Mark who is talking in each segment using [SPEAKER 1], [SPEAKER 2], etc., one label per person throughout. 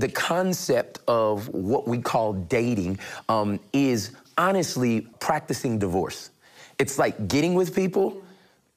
[SPEAKER 1] the concept of what we call dating um, is honestly practicing divorce. It's like getting with people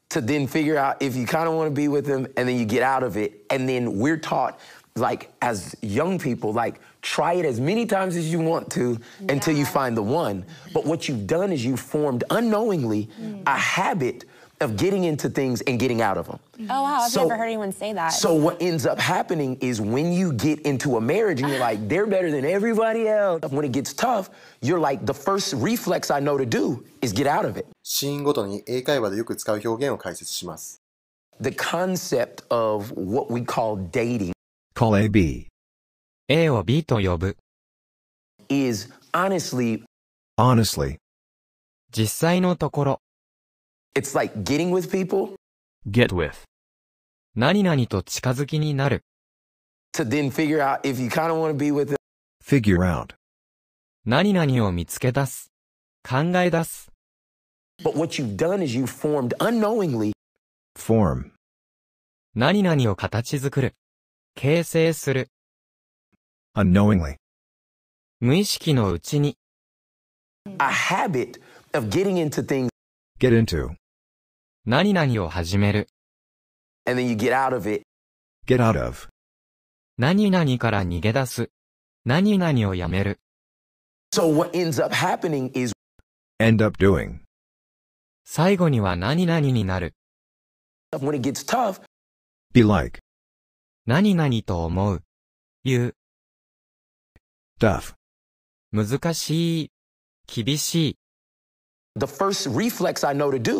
[SPEAKER 1] to then figure out if you kind of want to be with them and then you get out of it. And then we're taught, like, as young people, like, try it as many times as you want to yeah. until you find the one. But what you've done is you formed unknowingly mm. a habit of getting into things and getting out of them. Oh, wow. I've so, never heard anyone say that. So, what ends up happening is when you get into a marriage and you're like, they're better than everybody else, when it gets tough, you're like, the first reflex I know to do is get out of it.
[SPEAKER 2] The
[SPEAKER 1] concept of what we call dating. Call AB.
[SPEAKER 3] A を B と呼ぶ。
[SPEAKER 1] Is honestly.
[SPEAKER 3] Honestly. 実際のところ。it's like getting with people.
[SPEAKER 4] Get with. 何々と近づきになる。
[SPEAKER 3] To then figure out if you kind of want to be with Figure out. 何々を見つけ出す。考え出す。But what you've done is you've formed unknowingly. Form. 何々を形作る。形成する。Unknowingly. 無意識のうちに。A habit of getting into things. Get into. 何々を始める。And then you get out of it. Get out of. 何々から逃げ出す。何々をやめる。So what ends up happening is end up doing. 最後には何々になる。When it gets tough, be like 何々と思う。言う。tough 難しい。厳しい。The first reflex I know to do